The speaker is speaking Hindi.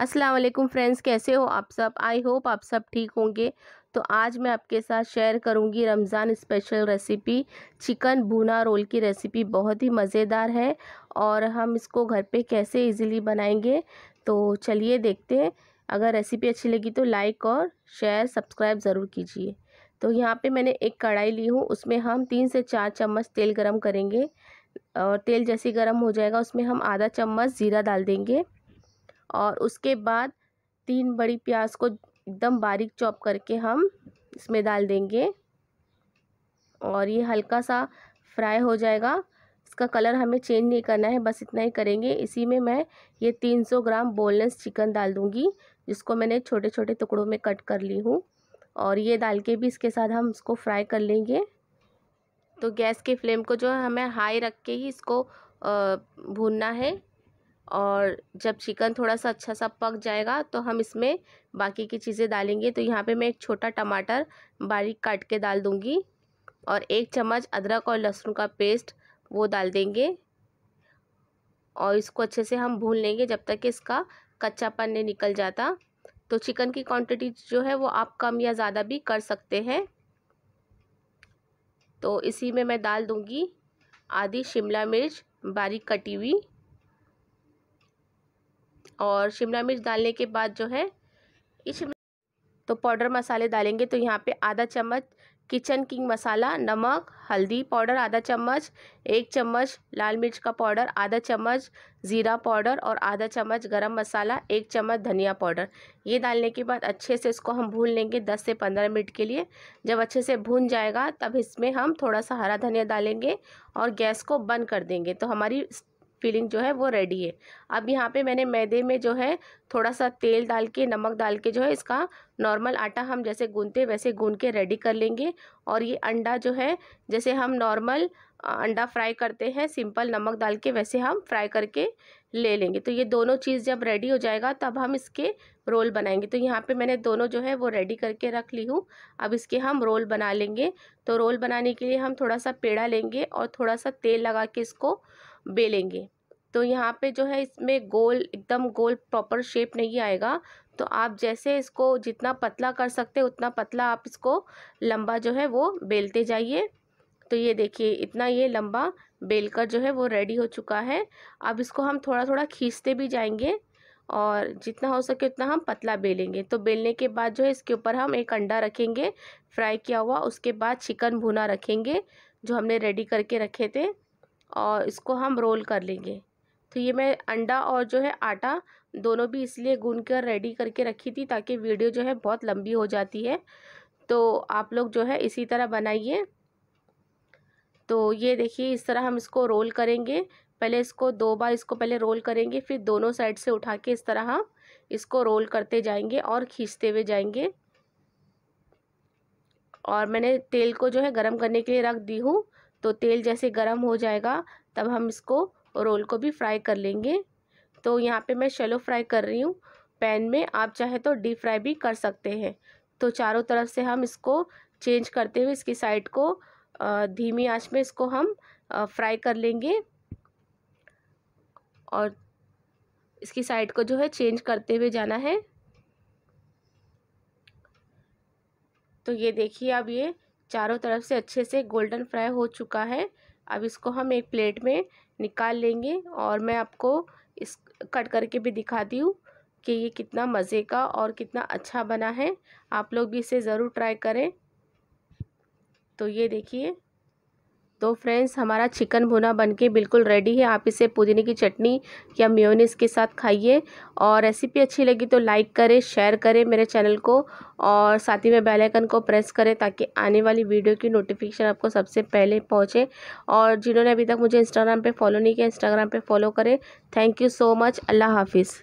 अस्सलाम वालेकुम फ्रेंड्स कैसे हो आप सब आई होप आप सब ठीक होंगे तो आज मैं आपके साथ शेयर करूंगी रमज़ान स्पेशल रेसिपी चिकन भुना रोल की रेसिपी बहुत ही मज़ेदार है और हम इसको घर पे कैसे इजीली बनाएंगे तो चलिए देखते हैं अगर रेसिपी अच्छी लगी तो लाइक और शेयर सब्सक्राइब ज़रूर कीजिए तो यहाँ पर मैंने एक कढ़ाई ली हूँ उसमें हम तीन से चार चम्मच तेल गर्म करेंगे और तेल जैसे गर्म हो जाएगा उसमें हम आधा चम्मच ज़ीरा डाल देंगे और उसके बाद तीन बड़ी प्याज को एकदम बारीक चॉप करके हम इसमें डाल देंगे और ये हल्का सा फ्राई हो जाएगा इसका कलर हमें चेंज नहीं करना है बस इतना ही करेंगे इसी में मैं ये 300 ग्राम बोनलेस चिकन डाल दूँगी जिसको मैंने छोटे छोटे टुकड़ों में कट कर ली हूँ और ये डाल के भी इसके साथ हम इसको फ्राई कर लेंगे तो गैस के फ्लेम को जो है हमें हाई रख के ही इसको भूनना है और जब चिकन थोड़ा सा अच्छा सा पक जाएगा तो हम इसमें बाकी की चीज़ें डालेंगे तो यहाँ पे मैं एक छोटा टमाटर बारीक काट के डाल दूँगी और एक चम्मच अदरक और लहसुन का पेस्ट वो डाल देंगे और इसको अच्छे से हम भून लेंगे जब तक कि इसका कच्चापन नहीं निकल जाता तो चिकन की क्वांटिटी जो है वो आप कम या ज़्यादा भी कर सकते हैं तो इसी में मैं डाल दूँगी आधी शिमला मिर्च बारीक कटी हुई और शिमला मिर्च डालने के बाद जो है इस तो पाउडर मसाले डालेंगे तो यहाँ पे आधा चम्मच किचन किंग मसाला नमक हल्दी पाउडर आधा चम्मच एक चम्मच लाल मिर्च का पाउडर आधा चम्मच ज़ीरा पाउडर और आधा चम्मच गरम मसाला एक चम्मच धनिया पाउडर ये डालने के बाद अच्छे से इसको हम भून लेंगे दस से पंद्रह मिनट के लिए जब अच्छे से भून जाएगा तब इसमें हम थोड़ा सा हरा धनिया डालेंगे और गैस को बंद कर देंगे तो हमारी फिलिंग जो है वो रेडी है अब यहाँ पे मैंने मैदे में जो है थोड़ा सा तेल डाल के नमक डाल के जो है इसका नॉर्मल आटा हम जैसे गूंदते वैसे गूंद के रेडी कर लेंगे और ये अंडा जो है जैसे हम नॉर्मल अंडा फ्राई करते हैं सिंपल नमक डाल के वैसे हम फ्राई करके ले लेंगे तो ये दोनों चीज़ जब रेडी हो जाएगा तब हम इसके रोल बनाएंगे तो यहाँ पे मैंने दोनों जो है वो रेडी करके रख ली हूँ अब इसके हम रोल बना लेंगे तो रोल बनाने के लिए हम थोड़ा सा पेड़ा लेंगे और थोड़ा सा तेल लगा के इसको बेलेंगे तो यहाँ पे जो है इसमें गोल एकदम गोल प्रॉपर शेप नहीं आएगा तो आप जैसे इसको जितना पतला कर सकते उतना पतला आप इसको लंबा जो है वो बेलते जाइए तो ये देखिए इतना ये लंबा बेलकर जो है वो रेडी हो चुका है अब इसको हम थोड़ा थोड़ा खींचते भी जाएंगे और जितना हो सके उतना हम पतला बेलेंगे तो बेलने के बाद जो है इसके ऊपर हम एक अंडा रखेंगे फ्राई किया हुआ उसके बाद चिकन भुना रखेंगे जो हमने रेडी करके रखे थे और इसको हम रोल कर लेंगे तो ये मैं अंडा और जो है आटा दोनों भी इसलिए गून कर रेडी करके रखी थी ताकि वीडियो जो है बहुत लंबी हो जाती है तो आप लोग जो है इसी तरह बनाइए तो ये देखिए इस तरह हम इसको रोल करेंगे पहले इसको दो बार इसको पहले रोल करेंगे फिर दोनों साइड से उठा के इस तरह हम इसको रोल करते जाएंगे और खींचते हुए जाएंगे और मैंने तेल को जो है गर्म करने के लिए रख दी हूँ तो तेल जैसे गर्म हो जाएगा तब हम इसको रोल को भी फ्राई कर लेंगे तो यहाँ पे मैं शेलो फ्राई कर रही हूँ पैन में आप चाहे तो डीप फ्राई भी कर सकते हैं तो चारों तरफ से हम इसको चेंज करते हुए इसकी साइड को धीमी आंच में इसको हम फ्राई कर लेंगे और इसकी साइड को जो है चेंज करते हुए जाना है तो ये देखिए अब ये चारों तरफ से अच्छे से गोल्डन फ्राई हो चुका है अब इसको हम एक प्लेट में निकाल लेंगे और मैं आपको इस कट करके भी दिखाती हूँ कि ये कितना मज़े का और कितना अच्छा बना है आप लोग भी इसे ज़रूर ट्राई करें तो ये देखिए तो फ्रेंड्स हमारा चिकन भुना बनके बिल्कुल रेडी है आप इसे पुदीने की चटनी या मेयोनीज के साथ खाइए और रेसिपी अच्छी लगी तो लाइक करें शेयर करें मेरे चैनल को और साथ ही में बेल आइकन को प्रेस करें ताकि आने वाली वीडियो की नोटिफिकेशन आपको सबसे पहले पहुंचे और जिन्होंने अभी तक मुझे इंस्टाग्राम पर फॉलो नहीं किया इंस्टाग्राम पर फॉलो करें थैंक यू सो मच अल्लाह हाफिज़